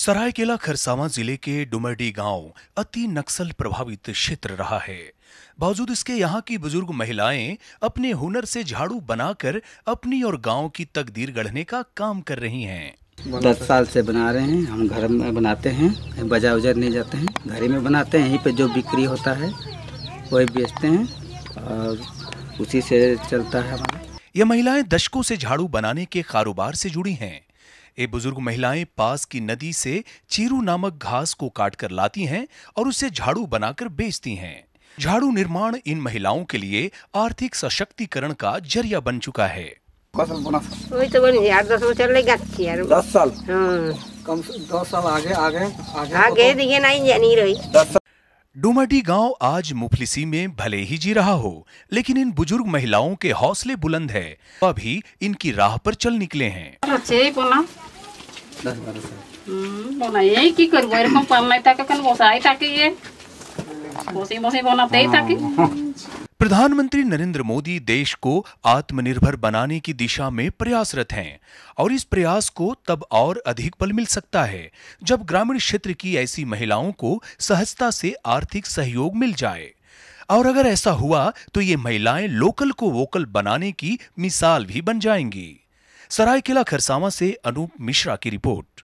सरायकेला खरसावां जिले के डुमरडी गांव अति नक्सल प्रभावित क्षेत्र रहा है बावजूद इसके यहाँ की बुजुर्ग महिलाएं अपने हुनर से झाड़ू बनाकर अपनी और गांव की तकदीर गढ़ने का काम कर रही हैं दस साल से बना रहे हैं हम घर में बनाते हैं बाजार उजार नहीं जाते हैं घर में बनाते हैं यहीं पे जो बिक्री होता है वही बेचते हैं और उसी से चलता है हमारा ये महिलाएं दशकों से झाड़ू बनाने के कारोबार से जुड़ी हैं ये बुजुर्ग महिलाएं पास की नदी से चीरू नामक घास को काट कर लाती हैं और उसे झाड़ू बनाकर बेचती हैं झाड़ू निर्माण इन महिलाओं के लिए आर्थिक सशक्तिकरण का जरिया बन चुका है फसल तो दस दस साल हाँ। कम दस साल आगे आगे आगे, आगे तो नहीं जानी रही डुमाडी गांव आज मुफलिसी में भले ही जी रहा हो लेकिन इन बुजुर्ग महिलाओं के हौसले बुलंद है अभी इनकी राह पर चल निकले हैं साल की करबो এরকম কেন বসাই प्रधानमंत्री नरेंद्र मोदी देश को आत्मनिर्भर बनाने की दिशा में प्रयासरत हैं और इस प्रयास को तब और अधिक बल मिल सकता है जब ग्रामीण क्षेत्र की ऐसी महिलाओं को सहजता से आर्थिक सहयोग मिल जाए और अगर ऐसा हुआ तो ये महिलाएं लोकल को वोकल बनाने की मिसाल भी बन जाएंगी सरायकेला खरसावा से अनूप मिश्रा की रिपोर्ट